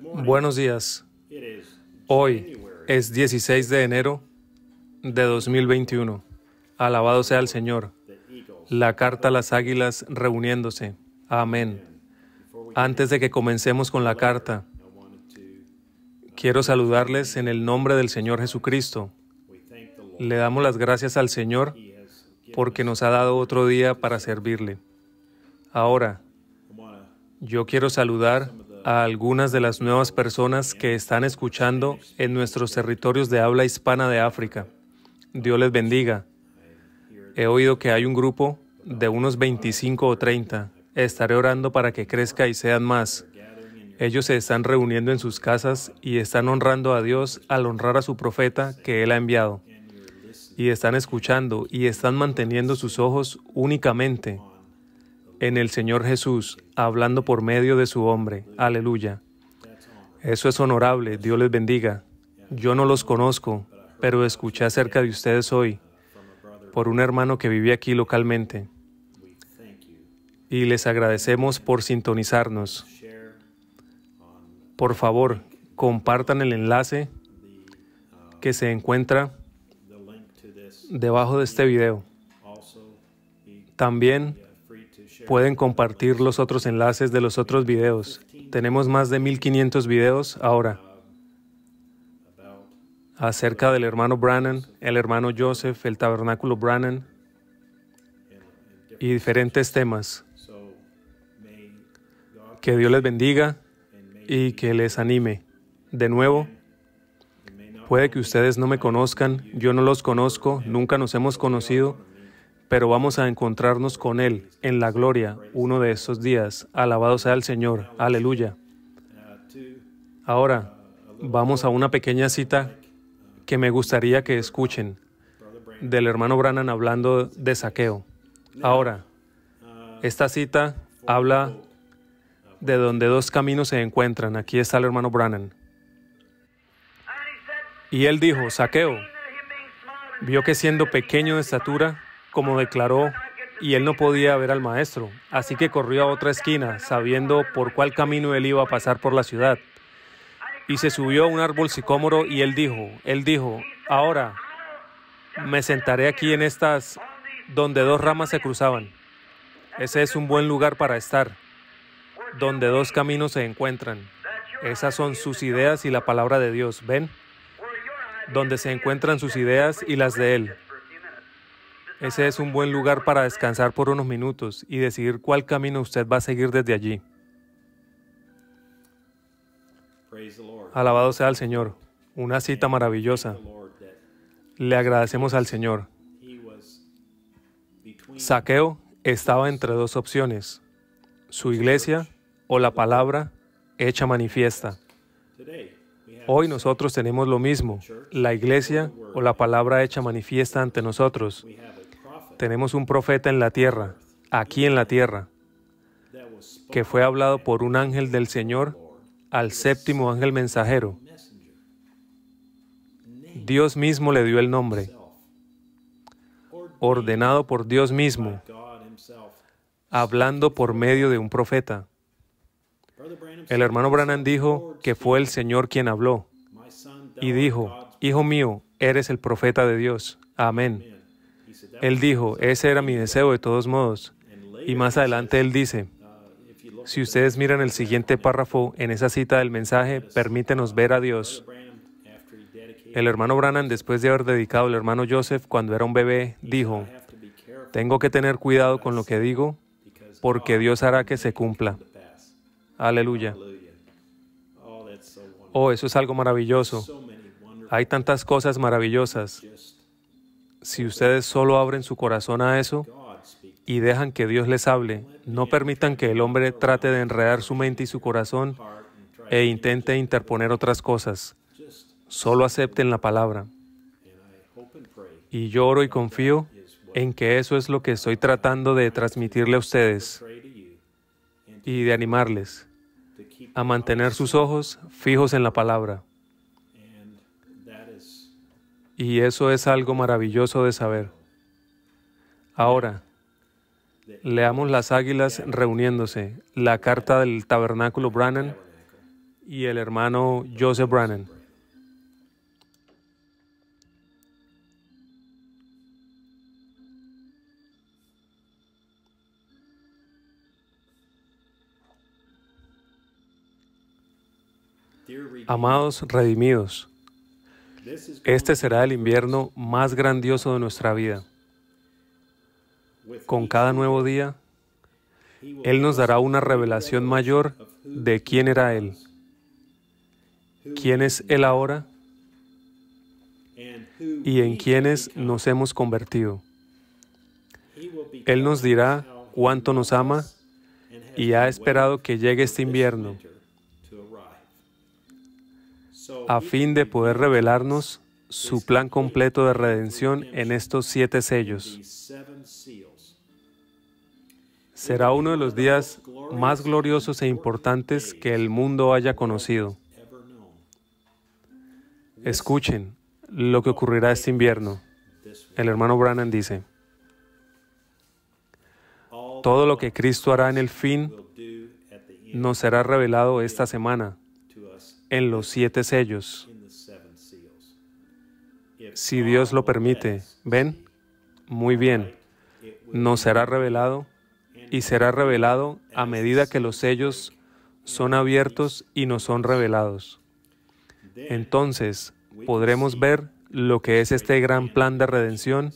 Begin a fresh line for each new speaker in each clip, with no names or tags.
Buenos días. Hoy es 16 de enero de 2021. Alabado sea el Señor. La carta a las águilas reuniéndose. Amén. Antes de que comencemos con la carta, quiero saludarles en el nombre del Señor Jesucristo. Le damos las gracias al Señor porque nos ha dado otro día para servirle. Ahora, yo quiero saludar a algunas de las nuevas personas que están escuchando en nuestros territorios de habla hispana de África. Dios les bendiga. He oído que hay un grupo de unos 25 o 30. Estaré orando para que crezca y sean más. Ellos se están reuniendo en sus casas y están honrando a Dios al honrar a su profeta que Él ha enviado. Y están escuchando y están manteniendo sus ojos únicamente en el Señor Jesús, hablando por medio de su hombre. Aleluya. Eso es honorable, Dios les bendiga. Yo no los conozco, pero escuché acerca de ustedes hoy por un hermano que vivía aquí localmente. Y les agradecemos por sintonizarnos. Por favor, compartan el enlace que se encuentra debajo de este video. También Pueden compartir los otros enlaces de los otros videos. Tenemos más de 1500 videos ahora acerca del hermano Brannan, el hermano Joseph, el tabernáculo Brannan y diferentes temas. Que Dios les bendiga y que les anime. De nuevo, puede que ustedes no me conozcan, yo no los conozco, nunca nos hemos conocido, pero vamos a encontrarnos con Él en la gloria uno de estos días. Alabado sea el Señor. Aleluya. Ahora vamos a una pequeña cita que me gustaría que escuchen del hermano Brannan hablando de saqueo. Ahora, esta cita habla de donde dos caminos se encuentran. Aquí está el hermano Brannan. Y él dijo, saqueo, vio que siendo pequeño de estatura, como declaró, y él no podía ver al maestro, así que corrió a otra esquina, sabiendo por cuál camino él iba a pasar por la ciudad. Y se subió a un árbol sicómoro y él dijo, él dijo, ahora me sentaré aquí en estas donde dos ramas se cruzaban. Ese es un buen lugar para estar, donde dos caminos se encuentran. Esas son sus ideas y la palabra de Dios, ¿ven? Donde se encuentran sus ideas y las de Él. Ese es un buen lugar para descansar por unos minutos y decidir cuál camino usted va a seguir desde allí. Alabado sea el Señor. Una cita maravillosa. Le agradecemos al Señor. Saqueo estaba entre dos opciones, su iglesia o la palabra hecha manifiesta. Hoy nosotros tenemos lo mismo, la iglesia o la palabra hecha manifiesta ante nosotros tenemos un profeta en la tierra, aquí en la tierra, que fue hablado por un ángel del Señor al séptimo ángel mensajero. Dios mismo le dio el nombre, ordenado por Dios mismo, hablando por medio de un profeta. El hermano Branham dijo que fue el Señor quien habló y dijo, Hijo mío, eres el profeta de Dios. Amén. Él dijo, ese era mi deseo de todos modos. Y más adelante él dice, si ustedes miran el siguiente párrafo en esa cita del mensaje, permítenos ver a Dios. El hermano Branham, después de haber dedicado al hermano Joseph cuando era un bebé, dijo, tengo que tener cuidado con lo que digo, porque Dios hará que se cumpla. Aleluya. Oh, eso es algo maravilloso. Hay tantas cosas maravillosas si ustedes solo abren su corazón a eso y dejan que Dios les hable, no permitan que el hombre trate de enredar su mente y su corazón e intente interponer otras cosas. Solo acepten la palabra. Y yo oro y confío en que eso es lo que estoy tratando de transmitirle a ustedes y de animarles a mantener sus ojos fijos en la palabra. Y eso es algo maravilloso de saber. Ahora, leamos las águilas reuniéndose, la carta del tabernáculo Brannan y el hermano Joseph Brannan. Amados redimidos, este será el invierno más grandioso de nuestra vida. Con cada nuevo día, Él nos dará una revelación mayor de quién era Él, quién es Él ahora y en quiénes nos hemos convertido. Él nos dirá cuánto nos ama y ha esperado que llegue este invierno a fin de poder revelarnos su plan completo de redención en estos siete sellos. Será uno de los días más gloriosos e importantes que el mundo haya conocido. Escuchen lo que ocurrirá este invierno. El hermano Brannan dice, todo lo que Cristo hará en el fin nos será revelado esta semana en los siete sellos. Si Dios lo permite, ven, muy bien, nos será revelado y será revelado a medida que los sellos son abiertos y nos son revelados. Entonces podremos ver lo que es este gran plan de redención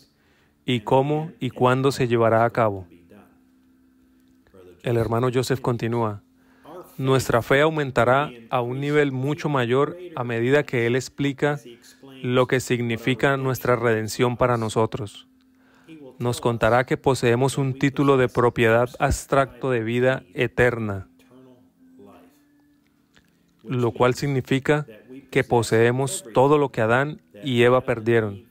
y cómo y cuándo se llevará a cabo. El hermano Joseph continúa. Nuestra fe aumentará a un nivel mucho mayor a medida que Él explica lo que significa nuestra redención para nosotros. Nos contará que poseemos un título de propiedad abstracto de vida eterna, lo cual significa que poseemos todo lo que Adán y Eva perdieron.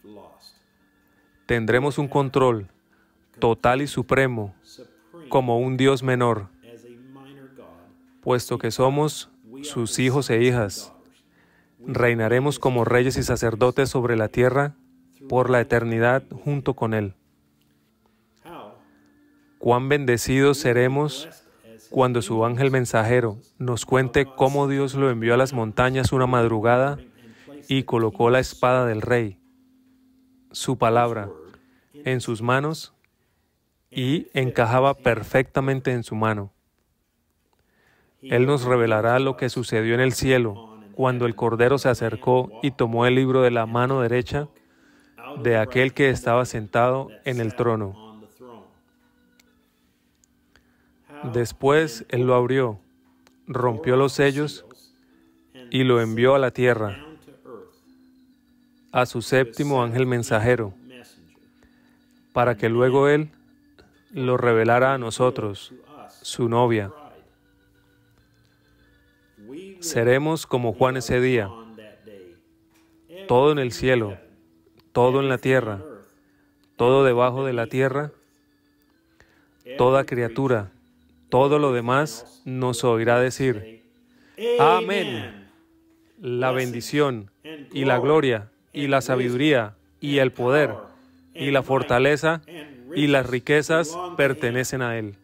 Tendremos un control total y supremo como un Dios menor puesto que somos sus hijos e hijas. Reinaremos como reyes y sacerdotes sobre la tierra por la eternidad junto con Él. Cuán bendecidos seremos cuando su ángel mensajero nos cuente cómo Dios lo envió a las montañas una madrugada y colocó la espada del rey, su palabra, en sus manos y encajaba perfectamente en su mano. Él nos revelará lo que sucedió en el cielo cuando el Cordero se acercó y tomó el libro de la mano derecha de aquel que estaba sentado en el trono. Después Él lo abrió, rompió los sellos y lo envió a la tierra, a su séptimo ángel mensajero, para que luego Él lo revelara a nosotros, su novia Seremos como Juan ese día, todo en el cielo, todo en la tierra, todo debajo de la tierra, toda criatura, todo lo demás nos oirá decir, amén. La bendición y la gloria y la sabiduría y el poder y la fortaleza y las riquezas pertenecen a Él.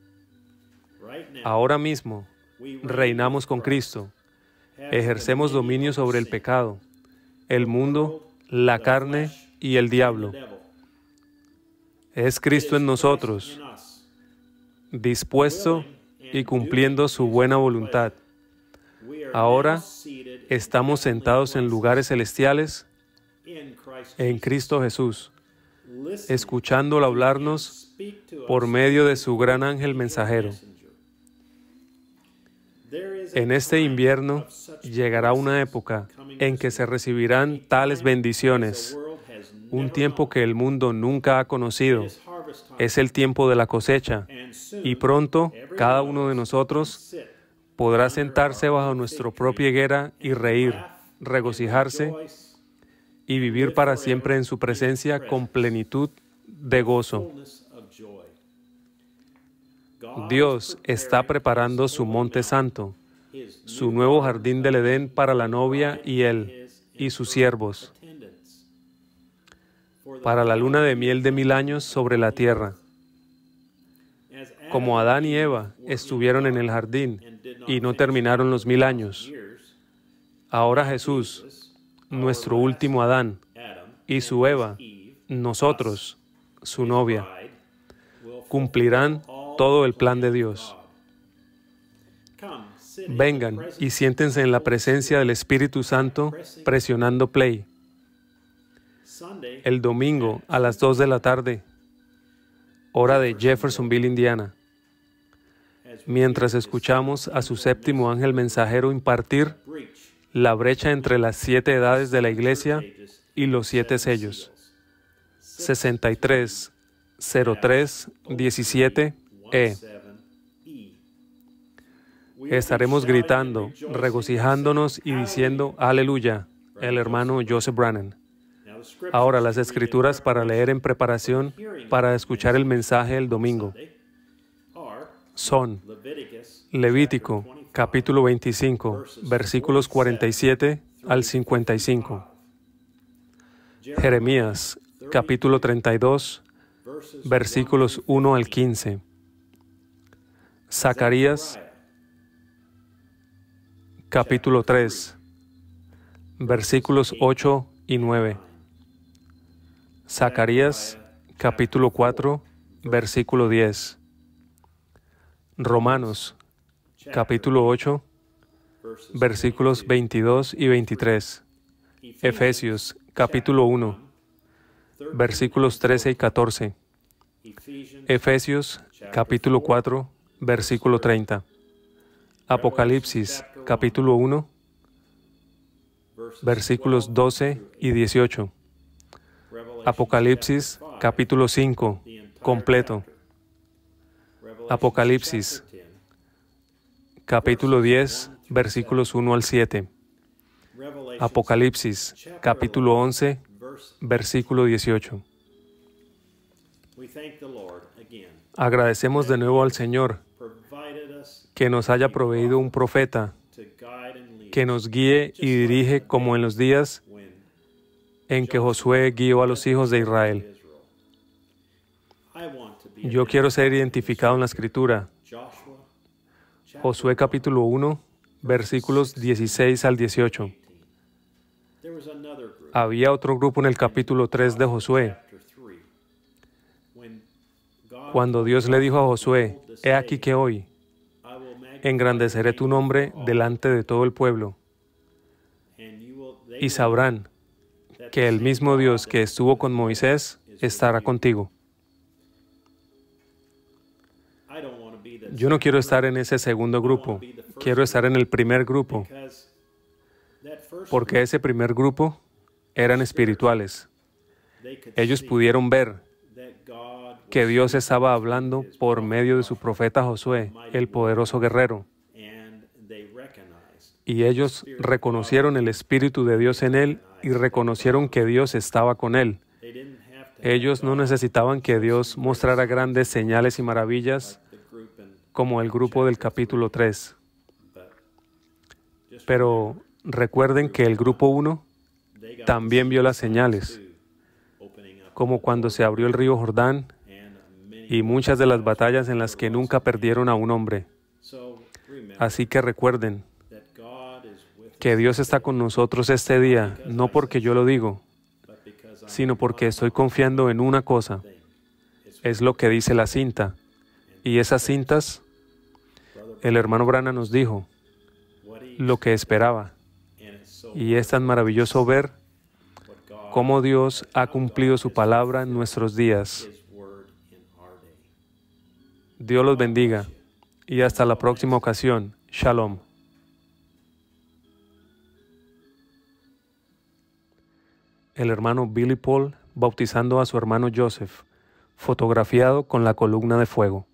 Ahora mismo reinamos con Cristo ejercemos dominio sobre el pecado, el mundo, la carne y el diablo. Es Cristo en nosotros, dispuesto y cumpliendo su buena voluntad. Ahora estamos sentados en lugares celestiales en Cristo Jesús, escuchándolo hablarnos por medio de su gran ángel mensajero. En este invierno llegará una época en que se recibirán tales bendiciones, un tiempo que el mundo nunca ha conocido. Es el tiempo de la cosecha y pronto cada uno de nosotros podrá sentarse bajo nuestra propia higuera y reír, regocijarse y vivir para siempre en su presencia con plenitud de gozo. Dios está preparando su monte santo su nuevo jardín del Edén para la novia y él y sus siervos, para la luna de miel de mil años sobre la tierra. Como Adán y Eva estuvieron en el jardín y no terminaron los mil años, ahora Jesús, nuestro último Adán, y su Eva, nosotros, su novia, cumplirán todo el plan de Dios. Vengan y siéntense en la presencia del Espíritu Santo presionando play. El domingo a las 2 de la tarde, hora de Jeffersonville, Indiana, mientras escuchamos a su séptimo ángel mensajero impartir la brecha entre las siete edades de la iglesia y los siete sellos. 63 17 E estaremos gritando, regocijándonos y diciendo, aleluya, el hermano Joseph Brannan. Ahora las escrituras para leer en preparación para escuchar el mensaje el domingo son Levítico capítulo 25, versículos 47 al 55. Jeremías capítulo 32, versículos 1 al 15. Zacarías capítulo 3, versículos 8 y 9. Zacarías, capítulo 4, versículo 10. Romanos, capítulo 8, versículos 22 y 23. Efesios, capítulo 1, versículos 13 y 14. Efesios, capítulo 4, versículo 30. Apocalipsis, capítulo 1, versículos 12 y 18. Apocalipsis, capítulo 5, completo. Apocalipsis, capítulo 10, versículos 1 al 7. Apocalipsis, capítulo 11, versículo 18. Agradecemos de nuevo al Señor que nos haya proveído un profeta que nos guíe y dirige como en los días en que Josué guió a los hijos de Israel. Yo quiero ser identificado en la escritura. Josué capítulo 1, versículos 16 al 18. Había otro grupo en el capítulo 3 de Josué. Cuando Dios le dijo a Josué, he aquí que hoy, engrandeceré tu nombre delante de todo el pueblo. Y sabrán que el mismo Dios que estuvo con Moisés estará contigo. Yo no quiero estar en ese segundo grupo, quiero estar en el primer grupo, porque ese primer grupo eran espirituales. Ellos pudieron ver, que Dios estaba hablando por medio de su profeta Josué, el poderoso guerrero. Y ellos reconocieron el Espíritu de Dios en él y reconocieron que Dios estaba con él. Ellos no necesitaban que Dios mostrara grandes señales y maravillas como el grupo del capítulo 3. Pero recuerden que el grupo 1 también vio las señales, como cuando se abrió el río Jordán y muchas de las batallas en las que nunca perdieron a un hombre. Así que recuerden que Dios está con nosotros este día, no porque yo lo digo, sino porque estoy confiando en una cosa. Es lo que dice la cinta. Y esas cintas, el hermano Brana nos dijo lo que esperaba. Y es tan maravilloso ver cómo Dios ha cumplido su palabra en nuestros días. Dios los bendiga y hasta la próxima ocasión. Shalom. El hermano Billy Paul bautizando a su hermano Joseph, fotografiado con la columna de fuego.